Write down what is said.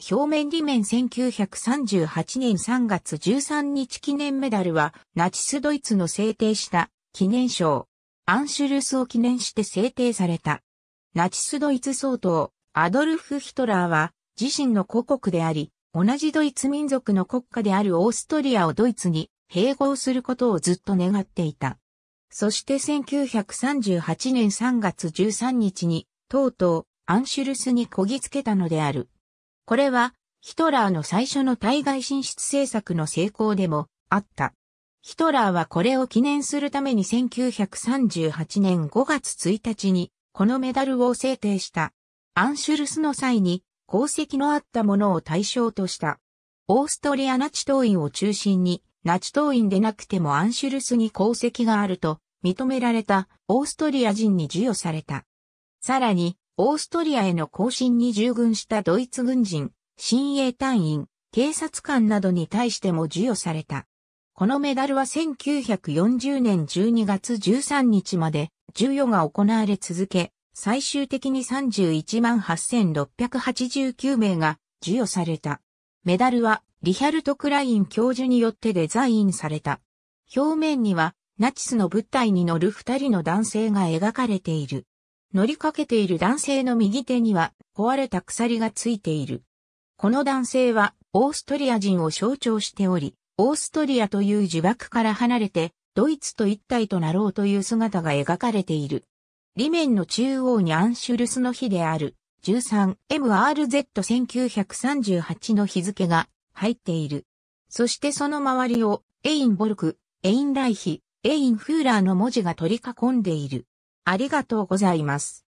表面裏面1938年3月13日記念メダルは、ナチスドイツの制定した記念賞、アンシュルスを記念して制定された。ナチスドイツ総統、アドルフ・ヒトラーは、自身の故国であり、同じドイツ民族の国家であるオーストリアをドイツに併合することをずっと願っていた。そして1938年3月13日に、とうとう、アンシュルスにこぎつけたのである。これは、ヒトラーの最初の対外進出政策の成功でもあった。ヒトラーはこれを記念するために1938年5月1日にこのメダルを制定した。アンシュルスの際に功績のあったものを対象とした。オーストリアナチ党員を中心にナチ党員でなくてもアンシュルスに功績があると認められたオーストリア人に授与された。さらにオーストリアへの行進に従軍したドイツ軍人、親衛隊員、警察官などに対しても授与された。このメダルは1940年12月13日まで授与が行われ続け、最終的に31万8689名が授与された。メダルはリヒャルト・クライン教授によってデザインされた。表面にはナチスの物体に乗る二人の男性が描かれている。乗りかけている男性の右手には壊れた鎖がついている。この男性はオーストリア人を象徴しており、オーストリアという呪縛から離れて、ドイツと一体となろうという姿が描かれている。裏面の中央にアンシュルスの日である 13MRZ1938 の日付が入っている。そしてその周りをエインボルク、エインライヒ、エインフーラーの文字が取り囲んでいる。ありがとうございます。